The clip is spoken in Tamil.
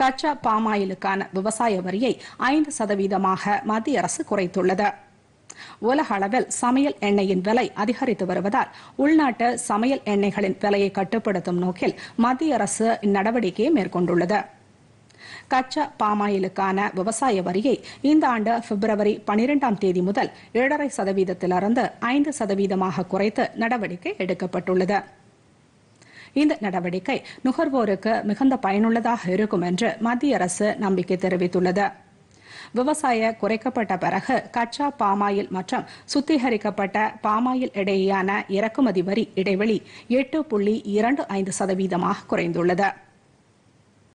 கச்சா பாமாயிலுக்கான விவசாய வரியை ஐந்து சதவீதமாக மத்திய அரசு குறைத்துள்ளது உலக அளவில் சமையல் எண்ணெயின் விலை அதிகரித்து வருவதால் உள்நாட்டு சமையல் எண்ணெய்களின் விலையை கட்டுப்படுத்தும் நோக்கில் மத்திய அரசு இந்நடவடிக்கையை மேற்கொண்டுள்ளது கச்சா பாமாயிலுக்கான விவசாய வரியை இந்த ஆண்டு பிப்ரவரி பனிரெண்டாம் தேதி முதல் ஏழரை சதவீதத்திலிருந்து ஐந்து சதவீதமாக குறைத்து நடவடிக்கை எடுக்கப்பட்டுள்ளது இந்த நடவடிக்கை நுகர்வோருக்கு மிகுந்த பயனுள்ளதாக இருக்கும் என்று மத்திய அரசு நம்பிக்கை தெரிவித்துள்ளது விவசாய குறைக்கப்பட்ட பிறகு கச்சா பாமாயில் மற்றும் சுத்திகரிக்கப்பட்ட பாமாயில் இடையேயான இறக்குமதி வரி இடைவெளி எட்டு புள்ளி இரண்டு ஐந்து சதவீதமாக குறைந்துள்ளது